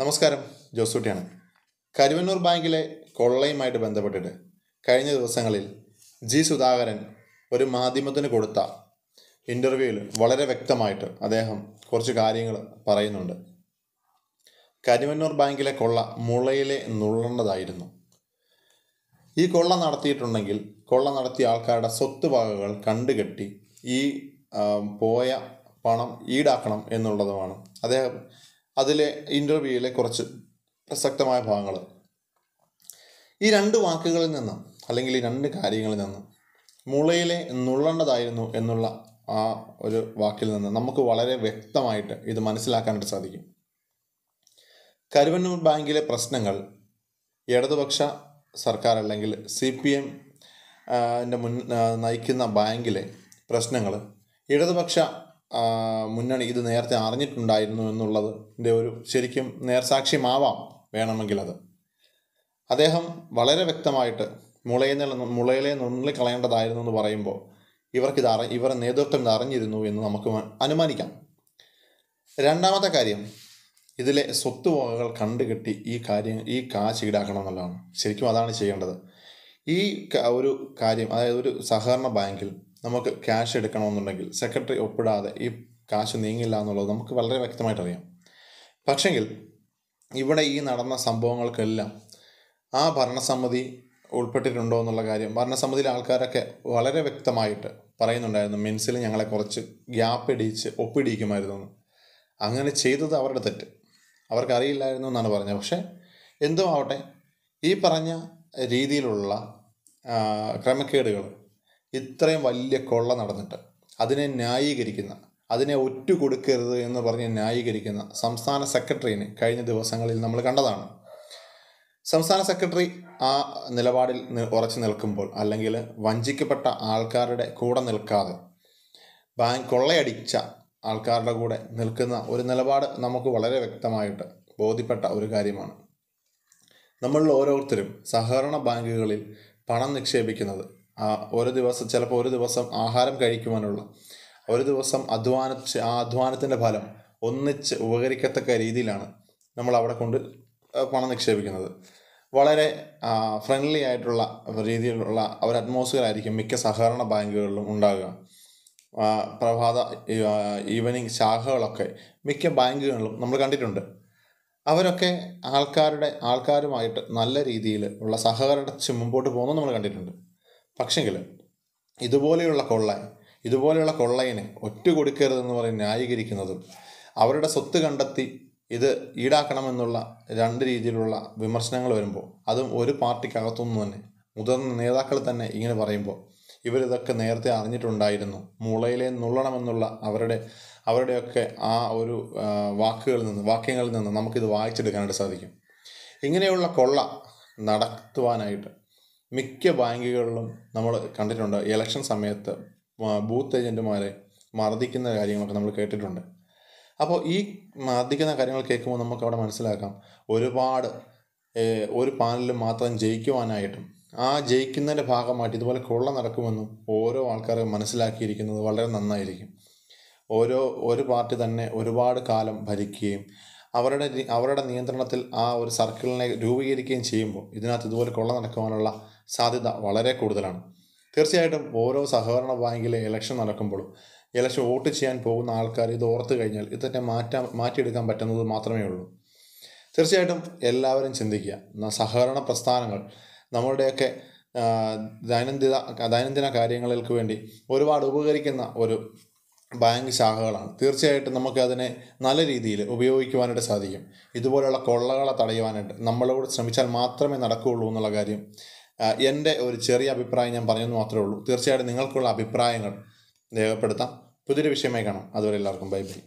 നമസ്കാരം ജോസൂട്ടിയാണ് കരുവന്നൂർ ബാങ്കിലെ കൊള്ളയുമായിട്ട് ബന്ധപ്പെട്ടിട്ട് കഴിഞ്ഞ ദിവസങ്ങളിൽ ജി സുധാകരൻ ഒരു മാധ്യമത്തിന് കൊടുത്ത ഇൻ്റർവ്യൂവിൽ വളരെ വ്യക്തമായിട്ട് അദ്ദേഹം കുറച്ച് കാര്യങ്ങൾ പറയുന്നുണ്ട് കരുവന്നൂർ ബാങ്കിലെ കൊള്ള മുളയിലെ നുള്ളേണ്ടതായിരുന്നു ഈ കൊള്ള നടത്തിയിട്ടുണ്ടെങ്കിൽ കൊള്ള നടത്തിയ ആൾക്കാരുടെ സ്വത്ത് വകകൾ കണ്ടുകെട്ടി ഈ പോയ പണം ഈടാക്കണം എന്നുള്ളതുമാണ് അദ്ദേഹം അതിലെ ഇൻ്റർവ്യൂയിലെ കുറച്ച് പ്രസക്തമായ ഭാഗങ്ങൾ ഈ രണ്ട് വാക്കുകളിൽ നിന്നും അല്ലെങ്കിൽ ഈ രണ്ട് കാര്യങ്ങളിൽ നിന്നും മുളയിലെ നുള്ളേണ്ടതായിരുന്നു എന്നുള്ള ആ ഒരു വാക്കിൽ നിന്ന് നമുക്ക് വളരെ വ്യക്തമായിട്ട് ഇത് മനസ്സിലാക്കാനായിട്ട് സാധിക്കും കരുവന്നൂർ ബാങ്കിലെ പ്രശ്നങ്ങൾ ഇടതുപക്ഷ സർക്കാർ അല്ലെങ്കിൽ സി പി എം മുൻ നയിക്കുന്ന ബാങ്കിലെ പ്രശ്നങ്ങൾ ഇടതുപക്ഷ മുന്നണി ഇത് നേരത്തെ അറിഞ്ഞിട്ടുണ്ടായിരുന്നു എന്നുള്ളത് ഒരു ശരിക്കും നേർസാക്ഷ്യമാവാം അത് അദ്ദേഹം വളരെ വ്യക്തമായിട്ട് നിന്ന് മുളയിലെ നുള്ളിക്കളയേണ്ടതായിരുന്നു എന്ന് പറയുമ്പോൾ ഇവർക്കിത് അറി ഇവരുടെ നേതൃത്വം ഇത് അറിഞ്ഞിരുന്നു എന്ന് നമുക്ക് അനുമാനിക്കാം രണ്ടാമത്തെ കാര്യം ഇതിലെ സ്വത്തുവകകൾ കണ്ടുകെട്ടി ഈ കാര്യം ഈ കാശ് ഈടാക്കണം എന്നുള്ളതാണ് ശരിക്കും അതാണ് ചെയ്യേണ്ടത് ഈ ഒരു കാര്യം അതായത് ഒരു സഹകരണ ബാങ്കിൽ നമുക്ക് ക്യാഷ് എടുക്കണമെന്നുണ്ടെങ്കിൽ സെക്രട്ടറി ഒപ്പിടാതെ ഈ കാശ് നീങ്ങില്ല എന്നുള്ളത് നമുക്ക് വളരെ വ്യക്തമായിട്ട് അറിയാം പക്ഷെങ്കിൽ ഇവിടെ ഈ നടന്ന സംഭവങ്ങൾക്കെല്ലാം ആ ഭരണസമിതി ഉൾപ്പെട്ടിട്ടുണ്ടോ എന്നുള്ള കാര്യം ഭരണസമിതിയിലെ ആൾക്കാരൊക്കെ വളരെ വ്യക്തമായിട്ട് പറയുന്നുണ്ടായിരുന്നു മിൻസിൽ ഞങ്ങളെ കുറച്ച് ഗ്യാപ്പ് ഇടിച്ച് ഒപ്പിടിയിക്കുമായിരുന്നു അങ്ങനെ ചെയ്തത് അവരുടെ തെറ്റ് അവർക്കറിയില്ലായിരുന്നു എന്നാണ് പറഞ്ഞത് പക്ഷേ എന്തോ ആവട്ടെ ഈ പറഞ്ഞ രീതിയിലുള്ള ക്രമക്കേടുകൾ ഇത്രയും വലിയ കൊള്ള നടന്നിട്ട് അതിനെ ന്യായീകരിക്കുന്ന അതിനെ ഒറ്റ കൊടുക്കരുത് എന്ന് പറഞ്ഞ് ന്യായീകരിക്കുന്ന സംസ്ഥാന സെക്രട്ടറിനെ കഴിഞ്ഞ ദിവസങ്ങളിൽ നമ്മൾ കണ്ടതാണ് സംസ്ഥാന സെക്രട്ടറി ആ നിലപാടിൽ ഉറച്ചു നിൽക്കുമ്പോൾ അല്ലെങ്കിൽ വഞ്ചിക്കപ്പെട്ട ആൾക്കാരുടെ കൂടെ നിൽക്കാതെ ബാങ്ക് കൊള്ളയടിച്ച ആൾക്കാരുടെ കൂടെ നിൽക്കുന്ന ഒരു നിലപാട് നമുക്ക് വളരെ വ്യക്തമായിട്ട് ബോധ്യപ്പെട്ട ഒരു കാര്യമാണ് നമ്മളിൽ ഓരോരുത്തരും സഹകരണ ബാങ്കുകളിൽ പണം നിക്ഷേപിക്കുന്നത് ഒരു ദിവസം ചിലപ്പോൾ ഒരു ദിവസം ആഹാരം കഴിക്കുവാനുള്ള ഒരു ദിവസം അധ്വാന ആ അധ്വാനത്തിൻ്റെ ഫലം ഒന്നിച്ച് ഉപകരിക്കത്തക്ക രീതിയിലാണ് നമ്മൾ അവിടെ കൊണ്ട് പണം നിക്ഷേപിക്കുന്നത് വളരെ ഫ്രണ്ട്ലി ആയിട്ടുള്ള രീതിയിലുള്ള ഒരു അറ്റ്മോസ്ഫിയർ ആയിരിക്കും മിക്ക സഹകരണ ബാങ്കുകളിലും ഉണ്ടാകുക പ്രഭാത ഈവനിങ് ശാഖകളൊക്കെ മിക്ക ബാങ്കുകളിലും നമ്മൾ കണ്ടിട്ടുണ്ട് അവരൊക്കെ ആൾക്കാരുടെ ആൾക്കാരുമായിട്ട് നല്ല രീതിയിൽ ഉള്ള സഹകരണച്ച് മുമ്പോട്ട് പോകുന്നത് നമ്മൾ കണ്ടിട്ടുണ്ട് പക്ഷെങ്കിൽ ഇതുപോലെയുള്ള കൊള്ള ഇതുപോലെയുള്ള കൊള്ളയിനെ ഒറ്റ കൊടുക്കരുതെന്ന് പറഞ്ഞ് ന്യായീകരിക്കുന്നതും അവരുടെ സ്വത്ത് കണ്ടെത്തി ഇത് ഈടാക്കണമെന്നുള്ള രണ്ട് രീതിയിലുള്ള വിമർശനങ്ങൾ വരുമ്പോൾ അതും ഒരു പാർട്ടിക്കകത്തുനിന്ന് തന്നെ മുതിർന്ന നേതാക്കൾ തന്നെ ഇങ്ങനെ പറയുമ്പോൾ ഇവരിതൊക്കെ നേരത്തെ അറിഞ്ഞിട്ടുണ്ടായിരുന്നു മുളയിലെ നുള്ളണമെന്നുള്ള അവരുടെ അവരുടെയൊക്കെ ആ ഒരു വാക്കുകളിൽ നിന്ന് വാക്യങ്ങളിൽ നിന്ന് നമുക്കിത് വായിച്ചെടുക്കാനായിട്ട് സാധിക്കും ഇങ്ങനെയുള്ള കൊള്ള നടത്തുവാനായിട്ട് മിക്ക ബാങ്കുകളിലും നമ്മൾ കണ്ടിട്ടുണ്ട് ഇലക്ഷൻ സമയത്ത് ബൂത്ത് ഏജൻറ്റുമാരെ മർദ്ദിക്കുന്ന കാര്യങ്ങളൊക്കെ നമ്മൾ കേട്ടിട്ടുണ്ട് അപ്പോൾ ഈ മർദ്ദിക്കുന്ന കാര്യങ്ങൾ കേൾക്കുമ്പോൾ നമുക്ക് അവിടെ മനസ്സിലാക്കാം ഒരുപാട് ഒരു പാനലിൽ മാത്രം ജയിക്കുവാനായിട്ടും ആ ജയിക്കുന്നതിൻ്റെ ഭാഗമായിട്ട് ഇതുപോലെ കൊള്ള നടക്കുമെന്നും ഓരോ ആൾക്കാരും മനസ്സിലാക്കിയിരിക്കുന്നത് വളരെ നന്നായിരിക്കും ഓരോ ഒരു പാർട്ടി തന്നെ ഒരുപാട് കാലം ഭരിക്കുകയും അവരുടെ അവരുടെ നിയന്ത്രണത്തിൽ ആ ഒരു സർക്കിളിനെ രൂപീകരിക്കുകയും ചെയ്യുമ്പോൾ ഇതിനകത്ത് ഇതുപോലെ കൊള്ള നടക്കുവാനുള്ള സാധ്യത വളരെ കൂടുതലാണ് തീർച്ചയായിട്ടും ഓരോ സഹകരണ ബാങ്കിലെ ഇലക്ഷൻ നടക്കുമ്പോഴും ഇലക്ഷൻ വോട്ട് ചെയ്യാൻ പോകുന്ന ആൾക്കാർ ഇത് ഓർത്ത് കഴിഞ്ഞാൽ തന്നെ മാറ്റാൻ മാറ്റിയെടുക്കാൻ പറ്റുന്നത് മാത്രമേ ഉള്ളൂ തീർച്ചയായിട്ടും എല്ലാവരും ചിന്തിക്കുക സഹകരണ പ്രസ്ഥാനങ്ങൾ നമ്മളുടെയൊക്കെ ദൈനംദിന ദൈനംദിന കാര്യങ്ങൾക്ക് വേണ്ടി ഒരുപാട് ഉപകരിക്കുന്ന ഒരു ബാങ്ക് ശാഖകളാണ് തീർച്ചയായിട്ടും നമുക്ക് അതിനെ നല്ല രീതിയിൽ ഉപയോഗിക്കുവാനായിട്ട് സാധിക്കും ഇതുപോലെയുള്ള കൊള്ളകളെ തടയുവാനായിട്ട് നമ്മളോട് ശ്രമിച്ചാൽ മാത്രമേ നടക്കുകയുള്ളൂ എന്നുള്ള കാര്യം എൻ്റെ ഒരു ചെറിയ അഭിപ്രായം ഞാൻ പറഞ്ഞെന്ന് മാത്രമേ ഉള്ളൂ തീർച്ചയായിട്ടും നിങ്ങൾക്കുള്ള അഭിപ്രായങ്ങൾ രേഖപ്പെടുത്താം പുതിയൊരു വിഷയമായി കാണാം അതുവരെ എല്ലാവർക്കും ബൈ ബൈ